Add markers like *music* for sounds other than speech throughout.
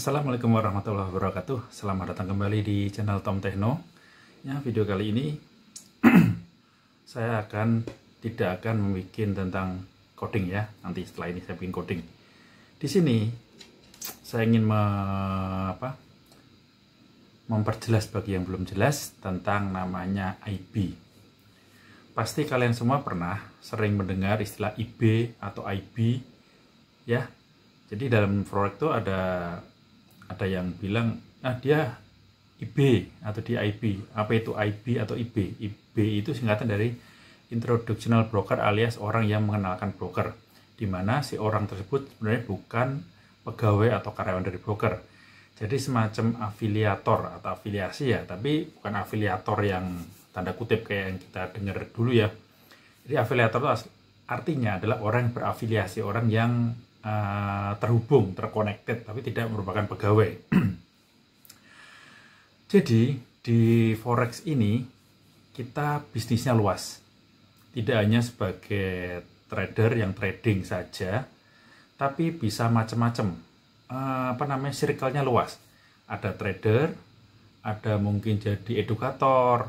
Assalamualaikum warahmatullahi wabarakatuh Selamat datang kembali di channel Tom Techno Ya video kali ini *clears throat* Saya akan Tidak akan membuat tentang Coding ya, nanti setelah ini saya bikin coding Di sini Saya ingin me, apa, Memperjelas bagi yang belum jelas Tentang namanya IB Pasti kalian semua pernah Sering mendengar istilah IB Atau IB Ya, jadi dalam proyek itu ada ada yang bilang nah dia IB atau dia IB apa itu IB atau IB IB itu singkatan dari introductional broker alias orang yang mengenalkan broker di mana si orang tersebut sebenarnya bukan pegawai atau karyawan dari broker jadi semacam afiliator atau afiliasi ya tapi bukan afiliator yang tanda kutip kayak yang kita dengar dulu ya jadi afiliator itu artinya adalah orang yang berafiliasi orang yang uh, terhubung, terconnected, tapi tidak merupakan pegawai. *clears throat* Jadi di forex ini kita bisnisnya luas, tidak hanya sebagai trader yang trading saja, tapi bisa macam-macam. Uh, apa namanya circle-nya luas. Ada trader, ada mungkin jadi edukator,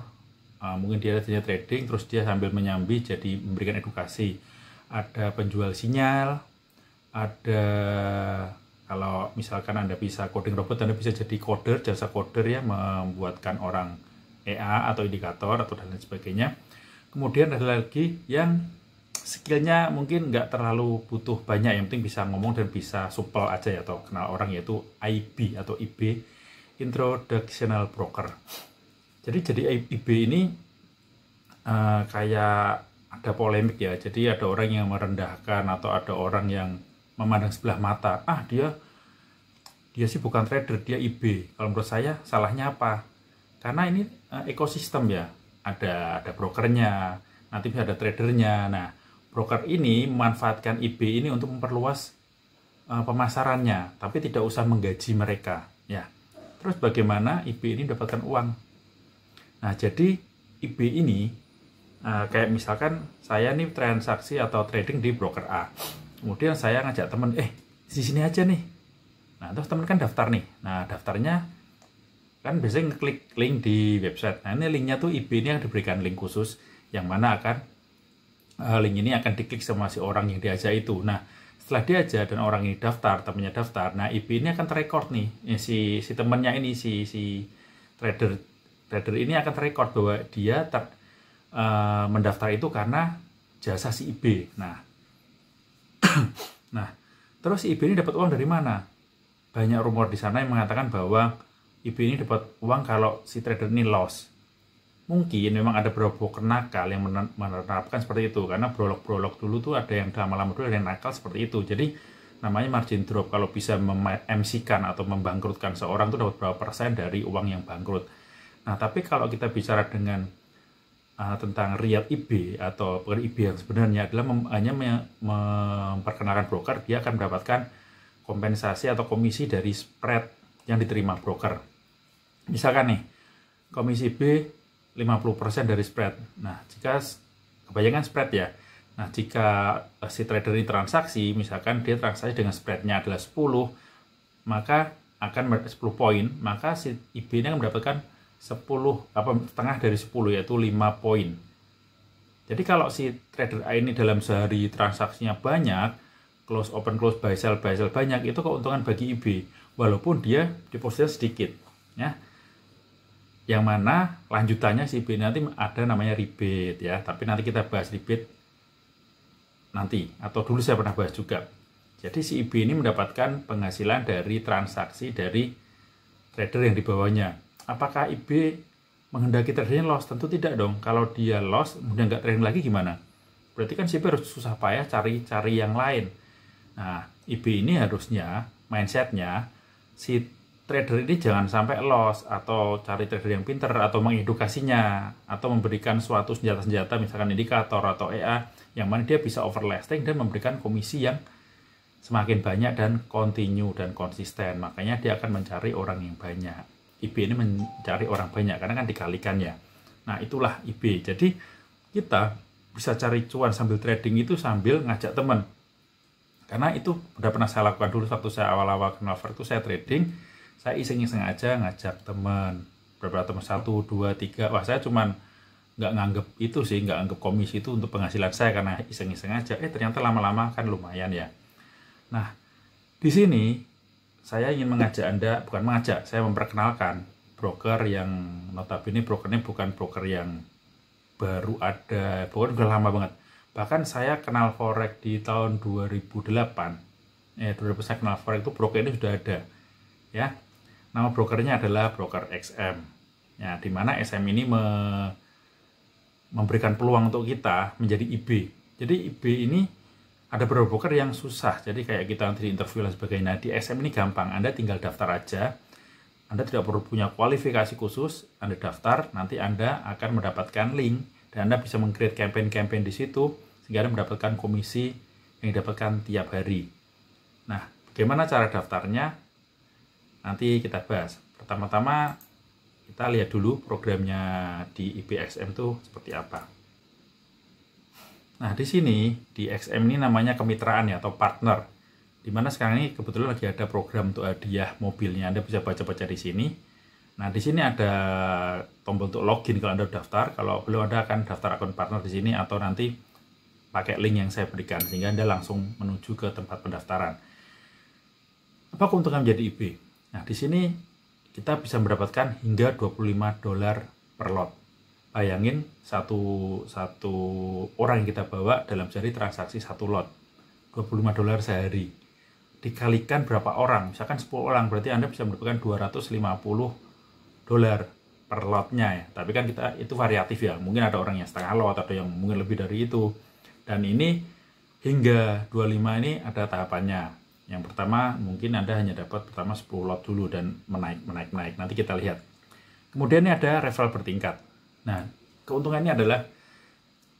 eh, mungkin dia hanya trading terus dia sambil menyambi jadi memberikan edukasi. Ada penjual sinyal, ada kalau misalkan Anda bisa coding robot, Anda bisa jadi coder, jasa coder ya, membuatkan orang EA atau indikator atau dan lain sebagainya. Kemudian ada lagi yang skillnya mungkin nggak terlalu butuh banyak, yang penting bisa ngomong dan bisa supel aja ya, atau kenal orang yaitu IB atau IB, Introductional Broker. Jadi jadi IB ini uh, kayak ada polemik ya, jadi ada orang yang merendahkan atau ada orang yang memandang sebelah mata ah dia dia sih bukan trader dia IB kalau menurut saya salahnya apa karena ini uh, ekosistem ya ada ada brokernya nanti ada tradernya nah broker ini memanfaatkan IB ini untuk memperluas uh, pemasarannya tapi tidak usah menggaji mereka ya terus bagaimana IB ini mendapatkan uang nah jadi IB ini uh, kayak misalkan saya nih transaksi atau trading di broker A kemudian saya ngajak temen eh di sini aja nih nah terus temen kan daftar nih nah daftarnya kan biasanya ngeklik link di website nah ini linknya tuh IB ini yang diberikan link khusus yang mana akan eh, link ini akan diklik sama si orang yang diajak itu nah setelah diajak dan orang ini daftar temennya daftar nah IB ini akan terrecord nih ya, si si temennya ini si si trader trader ini akan terrecord bahwa dia ter, uh, mendaftar itu karena jasa si IB nah *clears throat* nah, terus si ibu ini dapat uang dari mana? Banyak rumor di sana yang mengatakan bahwa ibu ini dapat uang kalau si trader ini loss. Mungkin memang ada broker nakal yang menerapkan seperti itu karena brolok-brolok dulu tuh ada yang lama-lama dulu ada yang nakal seperti itu. Jadi namanya margin drop kalau bisa MC-kan atau membangkrutkan seorang tuh dapat berapa persen dari uang yang bangkrut. Nah, tapi kalau kita bicara dengan uh, tentang real IB atau bukan IB yang sebenarnya adalah mem, hanya me, memperkenalkan broker dia akan mendapatkan kompensasi atau komisi dari spread yang diterima broker. Misalkan nih, komisi B 50% dari spread. Nah, jika kebanyakan spread ya. Nah, jika eh, si trader ini transaksi, misalkan dia transaksi dengan spreadnya adalah 10, maka akan 10 poin, maka si IB ini akan mendapatkan 10 apa setengah dari 10 yaitu 5 poin. Jadi kalau si trader A ini dalam sehari transaksinya banyak, close open close buy sell buy sell banyak itu keuntungan bagi IB walaupun dia deposit sedikit ya. Yang mana lanjutannya si IB nanti ada namanya ribet ya, tapi nanti kita bahas ribet nanti atau dulu saya pernah bahas juga. Jadi si IB ini mendapatkan penghasilan dari transaksi dari trader yang di apakah IB menghendaki tradingnya loss? Tentu tidak dong. Kalau dia loss, kemudian nggak trading lagi gimana? Berarti kan sih harus susah payah cari-cari yang lain. Nah, IB ini harusnya mindsetnya si trader ini jangan sampai loss atau cari trader yang pinter atau mengedukasinya atau memberikan suatu senjata-senjata misalkan indikator atau EA yang mana dia bisa overlasting dan memberikan komisi yang semakin banyak dan kontinu dan konsisten makanya dia akan mencari orang yang banyak IB ini mencari orang banyak karena kan dikalikan ya. Nah, itulah IB. Jadi kita bisa cari cuan sambil trading itu sambil ngajak teman. Karena itu udah pernah saya lakukan dulu waktu saya awal-awal kenal -awal itu saya trading, saya iseng-iseng aja ngajak teman. Beberapa teman? Satu, dua, tiga. Wah, saya cuman nggak nganggep itu sih, nggak anggap komisi itu untuk penghasilan saya karena iseng-iseng aja. Eh, ternyata lama-lama kan lumayan ya. Nah, di sini saya ingin mengajak Anda, bukan mengajak, saya memperkenalkan broker yang notabene broker ini bukan broker yang baru ada, broker udah lama banget. Bahkan saya kenal forex di tahun 2008. Ya, 2008 saya kenal forex itu broker ini sudah ada. Ya. Nama brokernya adalah broker XM. Ya, di mana ini me memberikan peluang untuk kita menjadi IB. Jadi IB ini ada beberapa broker yang susah. Jadi kayak kita nanti di interview dan sebagainya. Nah, di SM ini gampang. Anda tinggal daftar aja. Anda tidak perlu punya kualifikasi khusus. Anda daftar, nanti Anda akan mendapatkan link dan Anda bisa meng-create campaign-campaign di situ sehingga Anda mendapatkan komisi yang didapatkan tiap hari. Nah, bagaimana cara daftarnya? Nanti kita bahas. Pertama-tama kita lihat dulu programnya di IPXM itu seperti apa. Nah, di sini di XM ini namanya kemitraan ya atau partner. Dimana sekarang ini kebetulan lagi ada program untuk hadiah mobilnya. Anda bisa baca-baca di sini. Nah, di sini ada tombol untuk login kalau Anda daftar. Kalau belum ada akan daftar akun partner di sini atau nanti pakai link yang saya berikan sehingga Anda langsung menuju ke tempat pendaftaran. Apa keuntungan menjadi IB? Nah, di sini kita bisa mendapatkan hingga 25 dolar per lot bayangin satu satu orang yang kita bawa dalam sehari transaksi satu lot 25 dolar sehari dikalikan berapa orang misalkan 10 orang berarti Anda bisa mendapatkan 250 dolar per lotnya ya tapi kan kita itu variatif ya mungkin ada orang yang setengah lot atau yang mungkin lebih dari itu dan ini hingga 25 ini ada tahapannya yang pertama mungkin Anda hanya dapat pertama 10 lot dulu dan menaik menaik menaik nanti kita lihat kemudian ini ada referral bertingkat Nah, keuntungannya adalah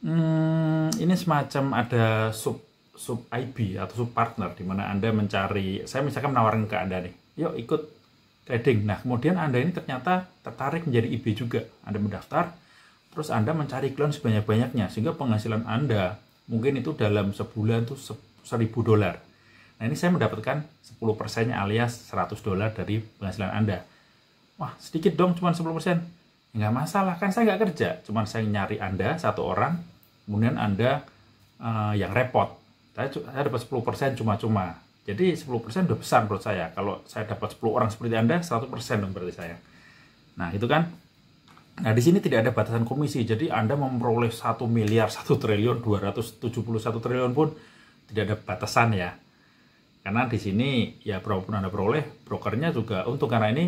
hmm, ini semacam ada sub sub IB atau sub partner di mana Anda mencari saya misalkan menawarkan ke Anda nih, yuk ikut trading. Nah, kemudian Anda ini ternyata tertarik menjadi IB juga. Anda mendaftar, terus Anda mencari klon sebanyak-banyaknya sehingga penghasilan Anda mungkin itu dalam sebulan tuh 1000 dolar. Nah, ini saya mendapatkan 10 persennya alias 100 dolar dari penghasilan Anda. Wah, sedikit dong, cuma 10 persen nggak masalah kan saya nggak kerja cuman saya nyari anda satu orang kemudian anda uh, yang repot saya, saya dapat 10% cuma-cuma jadi 10% udah besar menurut saya kalau saya dapat 10 orang seperti anda 100% dong berarti saya nah itu kan nah di sini tidak ada batasan komisi jadi anda memperoleh 1 miliar 1 triliun 271 triliun pun tidak ada batasan ya karena di sini ya berapapun anda peroleh brokernya juga untuk karena ini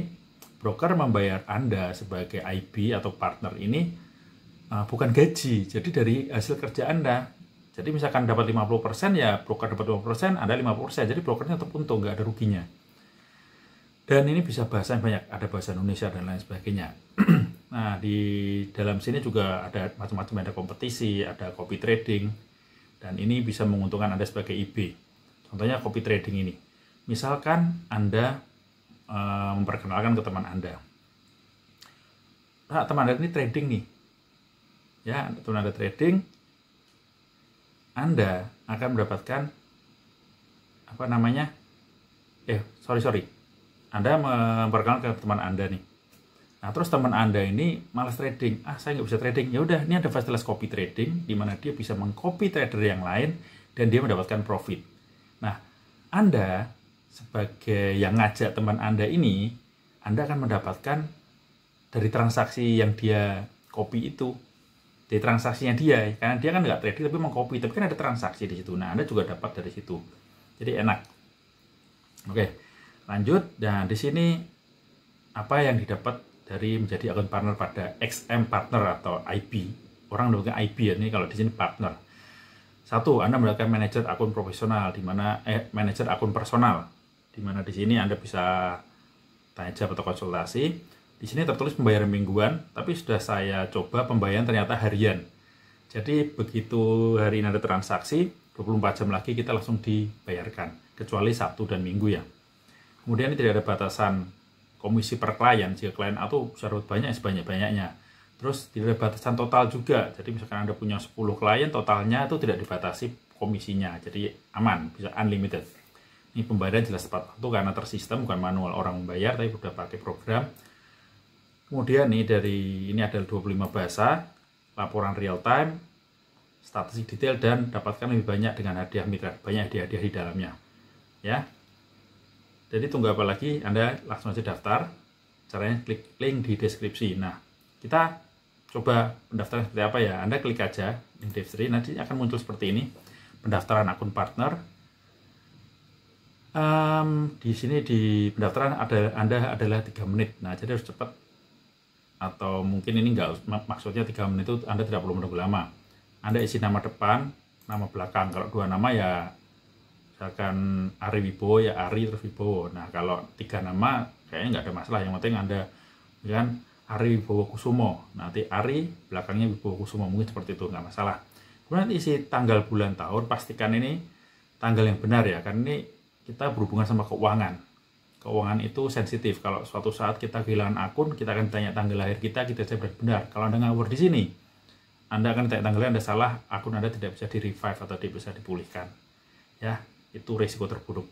broker membayar Anda sebagai IB atau partner ini uh, bukan gaji, jadi dari hasil kerja Anda. Jadi misalkan dapat 50% ya broker dapat 50%, Anda 50%, jadi brokernya tetap untung, nggak ada ruginya. Dan ini bisa bahasa yang banyak, ada bahasa Indonesia dan lain sebagainya. *clears throat* nah, di dalam sini juga ada macam-macam, ada kompetisi, ada copy trading, dan ini bisa menguntungkan Anda sebagai IB. Contohnya copy trading ini. Misalkan Anda Eh, memperkenalkan ke teman Anda. Nah, teman Anda ini trading nih. Ya, teman Anda trading, Anda akan mendapatkan apa namanya? Eh, sorry sorry. Anda memperkenalkan ke teman Anda nih. Nah, terus teman Anda ini malas trading. Ah, saya nggak bisa trading. Ya udah, ini ada fasilitas copy trading di mana dia bisa mengcopy trader yang lain dan dia mendapatkan profit. Nah, Anda sebagai yang ngajak teman Anda ini, Anda akan mendapatkan dari transaksi yang dia copy itu. Dari transaksinya dia, karena dia kan nggak trading tapi mengcopy, tapi kan ada transaksi di situ. Nah, Anda juga dapat dari situ. Jadi enak. Oke, lanjut. Nah, di sini apa yang didapat dari menjadi akun partner pada XM Partner atau IP. Orang namanya IP ya, ini kalau di sini partner. Satu, Anda mendapatkan manajer akun profesional, di mana eh, manajer akun personal. Di mana di sini Anda bisa tanya jawab atau konsultasi. Di sini tertulis pembayaran mingguan, tapi sudah saya coba pembayaran ternyata harian. Jadi begitu hari ini ada transaksi, 24 jam lagi kita langsung dibayarkan, kecuali Sabtu dan Minggu ya. Kemudian ini tidak ada batasan komisi per klien, jika klien atau itu syarat banyak ya sebanyak-banyaknya. Terus tidak ada batasan total juga, jadi misalkan Anda punya 10 klien, totalnya itu tidak dibatasi komisinya, jadi aman, bisa unlimited. Ini pembayaran jelas tepat waktu karena tersistem bukan manual orang membayar tapi sudah pakai program. Kemudian nih dari ini ada 25 bahasa, laporan real time, statistik detail dan dapatkan lebih banyak dengan hadiah mitra, banyak hadiah-hadiah di dalamnya. Ya. Jadi tunggu apa lagi? Anda langsung aja daftar. Caranya klik link di deskripsi. Nah, kita coba pendaftaran seperti apa ya? Anda klik aja link deskripsi nanti akan muncul seperti ini. Pendaftaran akun partner, um, di sini di pendaftaran ada Anda adalah tiga menit. Nah, jadi harus cepat. Atau mungkin ini nggak maksudnya tiga menit itu Anda tidak perlu menunggu lama. Anda isi nama depan, nama belakang. Kalau dua nama ya misalkan Ari Wibowo ya Ari terus Wibowo. Nah, kalau tiga nama kayaknya nggak ada masalah. Yang penting Anda ya kan Ari Wibowo Kusumo. Nanti Ari belakangnya Wibowo Kusumo mungkin seperti itu nggak masalah. Kemudian isi tanggal bulan tahun pastikan ini tanggal yang benar ya. Kan ini kita berhubungan sama keuangan. Keuangan itu sensitif. Kalau suatu saat kita kehilangan akun, kita akan tanya tanggal lahir kita, kita bisa benar. Kalau Anda ngawur di sini, Anda akan tanya tanggal lahir Anda salah, akun Anda tidak bisa di-revive atau tidak bisa dipulihkan. Ya, itu risiko terburuk.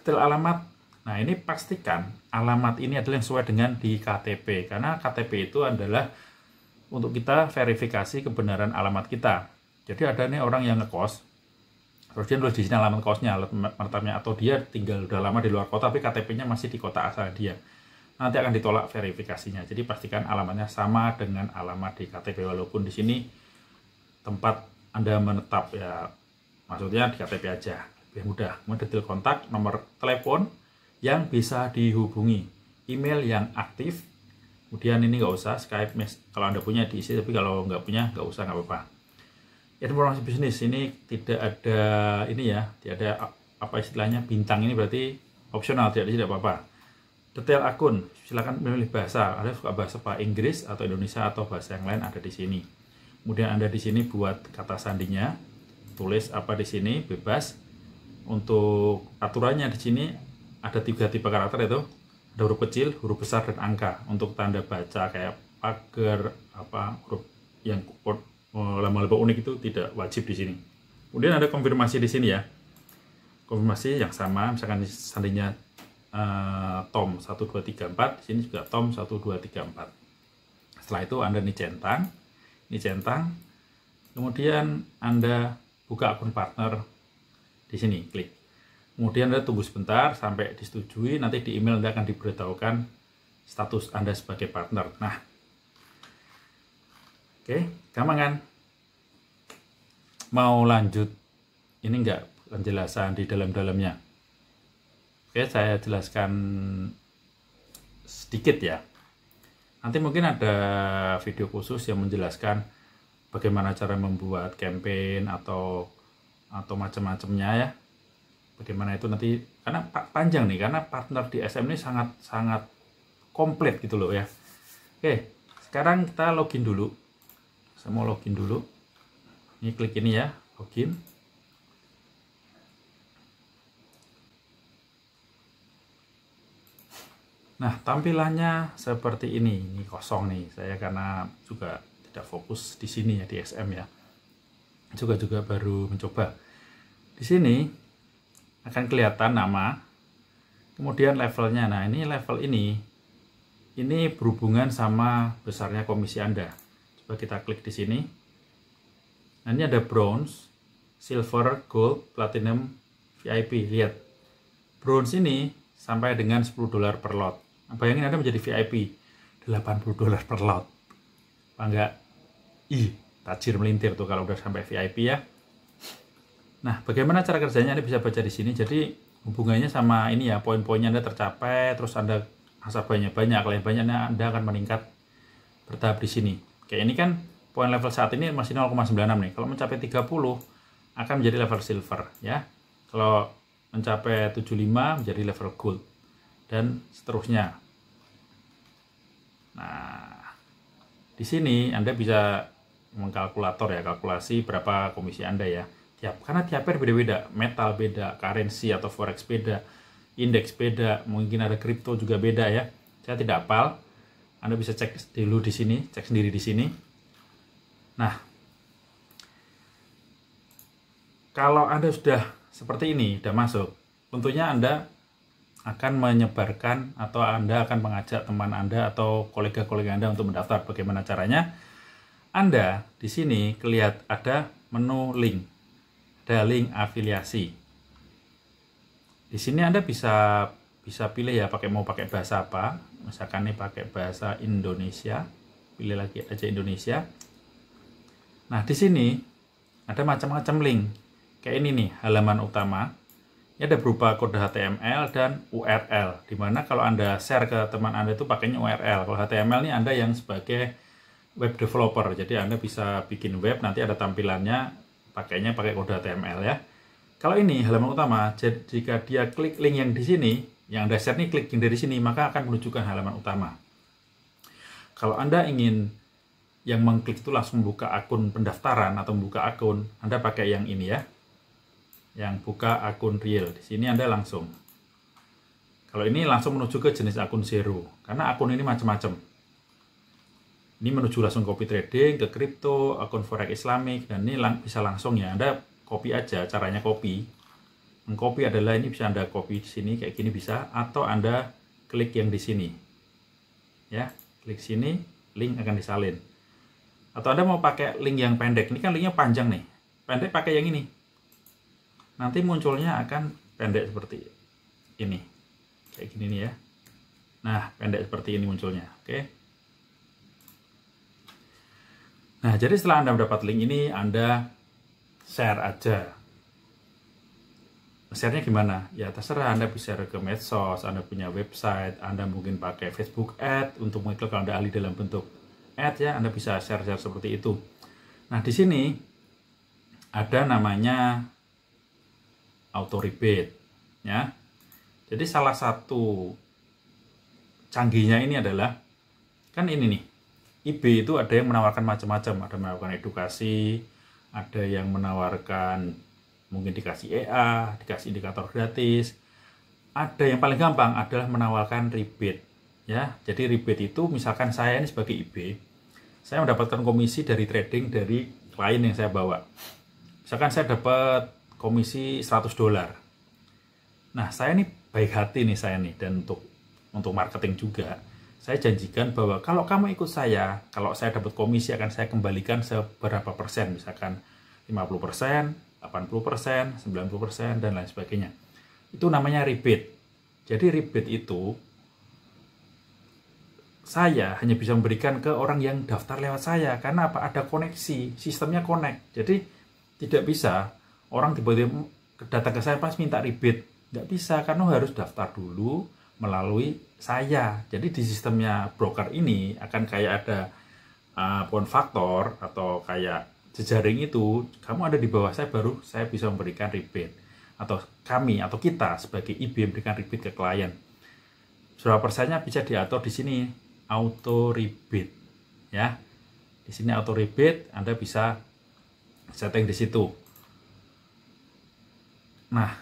Detail alamat. Nah, ini pastikan alamat ini adalah yang sesuai dengan di KTP karena KTP itu adalah untuk kita verifikasi kebenaran alamat kita. Jadi ada nih orang yang ngekos, terus dia nulis di sini alamat kosnya alamat martabnya atau dia tinggal udah lama di luar kota tapi KTP-nya masih di kota asal dia nanti akan ditolak verifikasinya jadi pastikan alamatnya sama dengan alamat di KTP walaupun di sini tempat anda menetap ya maksudnya di KTP aja lebih mudah kemudian detail kontak nomor telepon yang bisa dihubungi email yang aktif kemudian ini nggak usah Skype kalau anda punya diisi tapi kalau nggak punya nggak usah nggak apa-apa ya informasi bisnis ini tidak ada ini ya tidak ada apa istilahnya bintang ini berarti opsional tidak tidak apa-apa detail akun silakan memilih bahasa ada suka bahasa apa Inggris atau Indonesia atau bahasa yang lain ada di sini kemudian anda di sini buat kata sandinya tulis apa di sini bebas untuk aturannya di sini ada tiga tipe karakter itu ada huruf kecil huruf besar dan angka untuk tanda baca kayak pagar apa huruf yang Oh, Lama laba unik itu tidak wajib di sini. Kemudian ada konfirmasi di sini ya. Konfirmasi yang sama, misalkan seandainya uh, tom 1234, di sini juga tom 1234. Setelah itu Anda ini centang, ini centang, kemudian Anda buka akun partner di sini, klik. Kemudian Anda tunggu sebentar sampai disetujui, nanti di email Anda akan diberitahukan status Anda sebagai partner. Nah, Oke, gampang kan? Mau lanjut, ini enggak penjelasan di dalam-dalamnya. Oke, saya jelaskan sedikit ya. Nanti mungkin ada video khusus yang menjelaskan bagaimana cara membuat campaign atau atau macam-macamnya ya. Bagaimana itu nanti karena panjang nih karena partner di SM ini sangat sangat komplit gitu loh ya. Oke, sekarang kita login dulu saya mau login dulu ini klik ini ya login nah tampilannya seperti ini ini kosong nih saya karena juga tidak fokus di sini ya di SM ya juga juga baru mencoba di sini akan kelihatan nama kemudian levelnya nah ini level ini ini berhubungan sama besarnya komisi Anda Lalu kita klik di sini. Nah, ini ada bronze, silver, gold, platinum, VIP. Lihat. Bronze ini sampai dengan 10 dolar per lot. Nah, bayangin Anda menjadi VIP 80 dolar per lot. Bangga? Ih, tajir melintir tuh kalau udah sampai VIP ya. Nah, bagaimana cara kerjanya Anda bisa baca di sini. Jadi hubungannya sama ini ya, poin-poinnya Anda tercapai, terus Anda asap banyak, banyak. Kalau yang banyaknya Anda akan meningkat bertahap di sini. Oke, ini kan poin level saat ini masih 0,96 nih. Kalau mencapai 30 akan menjadi level silver ya. Kalau mencapai 75 menjadi level gold dan seterusnya. Nah, di sini Anda bisa mengkalkulator ya kalkulasi berapa komisi Anda ya. Tiap karena tiap pair beda-beda, metal beda, currency atau forex beda, indeks beda, mungkin ada kripto juga beda ya. Saya tidak hafal, anda bisa cek dulu di sini, cek sendiri di sini. Nah, kalau Anda sudah seperti ini, sudah masuk, tentunya Anda akan menyebarkan atau Anda akan mengajak teman Anda atau kolega-kolega Anda untuk mendaftar. Bagaimana caranya? Anda di sini kelihat ada menu link. Ada link afiliasi. Di sini Anda bisa bisa pilih ya pakai mau pakai bahasa apa misalkan ini pakai bahasa Indonesia pilih lagi aja Indonesia nah di sini ada macam-macam link kayak ini nih halaman utama ini ada berupa kode HTML dan URL dimana kalau anda share ke teman anda itu pakainya URL kalau HTML ini anda yang sebagai web developer jadi anda bisa bikin web nanti ada tampilannya pakainya pakai kode HTML ya kalau ini halaman utama jadi jika dia klik link yang di sini yang dasar ini klik yang dari sini, maka akan menunjukkan halaman utama. Kalau Anda ingin yang mengklik itu langsung buka akun pendaftaran atau buka akun, Anda pakai yang ini ya. Yang buka akun real. Di sini Anda langsung. Kalau ini langsung menuju ke jenis akun zero. Karena akun ini macam-macam. Ini menuju langsung copy trading, ke crypto, akun forex islamic dan ini lang bisa langsung ya. Anda copy aja, caranya copy mengcopy adalah ini bisa Anda copy di sini kayak gini bisa atau Anda klik yang di sini. Ya, klik sini, link akan disalin. Atau Anda mau pakai link yang pendek. Ini kan linknya panjang nih. Pendek pakai yang ini. Nanti munculnya akan pendek seperti ini. Kayak gini nih ya. Nah, pendek seperti ini munculnya. Oke. Nah, jadi setelah Anda mendapat link ini, Anda share aja share-nya gimana? Ya terserah Anda bisa share ke medsos, Anda punya website, Anda mungkin pakai Facebook ad untuk mengiklan kalau Anda ahli dalam bentuk ad ya, Anda bisa share-share seperti itu. Nah, di sini ada namanya auto rebate ya. Jadi salah satu canggihnya ini adalah kan ini nih. IB itu ada yang menawarkan macam-macam, ada yang menawarkan edukasi, ada yang menawarkan mungkin dikasih EA, dikasih indikator gratis. Ada yang paling gampang adalah menawarkan rebate. Ya, jadi rebate itu misalkan saya ini sebagai IB, saya mendapatkan komisi dari trading dari klien yang saya bawa. Misalkan saya dapat komisi 100 dolar. Nah, saya ini baik hati nih saya nih dan untuk untuk marketing juga. Saya janjikan bahwa kalau kamu ikut saya, kalau saya dapat komisi akan saya kembalikan seberapa persen, misalkan 50 persen, 80%, 90% dan lain sebagainya. Itu namanya rebate. Jadi rebate itu saya hanya bisa memberikan ke orang yang daftar lewat saya karena apa ada koneksi, sistemnya connect. Jadi tidak bisa orang tiba-tiba datang ke saya pas minta rebate. Nggak bisa karena harus daftar dulu melalui saya. Jadi di sistemnya broker ini akan kayak ada uh, ah, bon faktor atau kayak jejaring itu kamu ada di bawah saya baru saya bisa memberikan rebate atau kami atau kita sebagai IB memberikan rebate ke klien berapa persennya bisa diatur di sini auto rebate ya di sini auto rebate Anda bisa setting di situ nah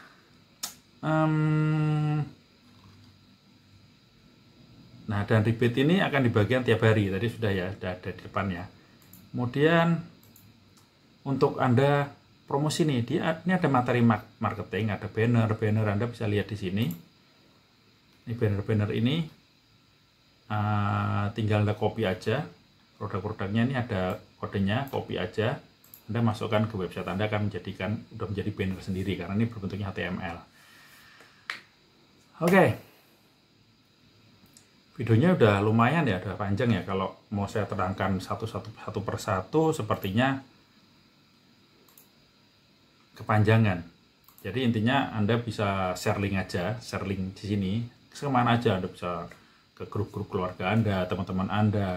um, nah dan rebate ini akan dibagikan tiap hari tadi sudah ya sudah ada di depan ya. kemudian untuk Anda promosi nih. Dia ini ada materi marketing, ada banner, banner Anda bisa lihat di sini. Ini banner-banner ini uh, tinggal Anda copy aja. Produk-produknya ini ada kodenya, copy aja. Anda masukkan ke website Anda akan menjadikan udah menjadi banner sendiri karena ini berbentuknya HTML. Oke. Okay. Videonya udah lumayan ya, udah panjang ya. Kalau mau saya terangkan satu-satu satu per satu sepertinya kepanjangan. Jadi intinya Anda bisa share link aja, share link di sini, kemana aja Anda bisa ke grup-grup keluarga Anda, teman-teman Anda,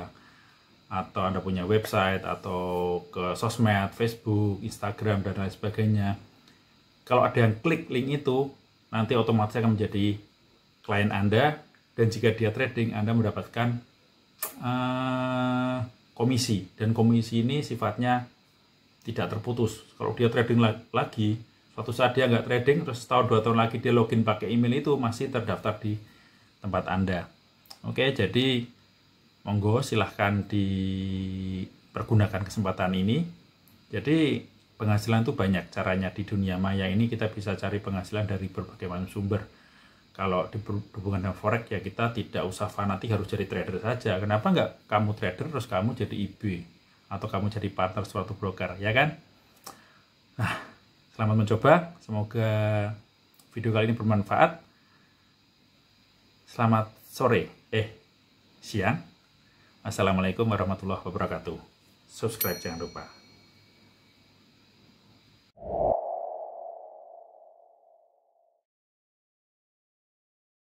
atau Anda punya website, atau ke sosmed, Facebook, Instagram, dan lain sebagainya. Kalau ada yang klik link itu, nanti otomatis akan menjadi klien Anda, dan jika dia trading, Anda mendapatkan uh, komisi. Dan komisi ini sifatnya tidak terputus. Kalau dia trading lagi, suatu saat dia nggak trading, terus setahun dua tahun lagi dia login pakai email itu masih terdaftar di tempat Anda. Oke, jadi monggo silahkan dipergunakan kesempatan ini. Jadi penghasilan itu banyak caranya di dunia maya ini kita bisa cari penghasilan dari berbagai macam sumber. Kalau hubungan dengan forex ya kita tidak usah fanatik harus jadi trader saja. Kenapa nggak kamu trader terus kamu jadi ibu atau kamu jadi partner suatu broker, ya kan? Nah, selamat mencoba. Semoga video kali ini bermanfaat. Selamat sore, eh siang. Assalamualaikum warahmatullahi wabarakatuh. Subscribe jangan lupa.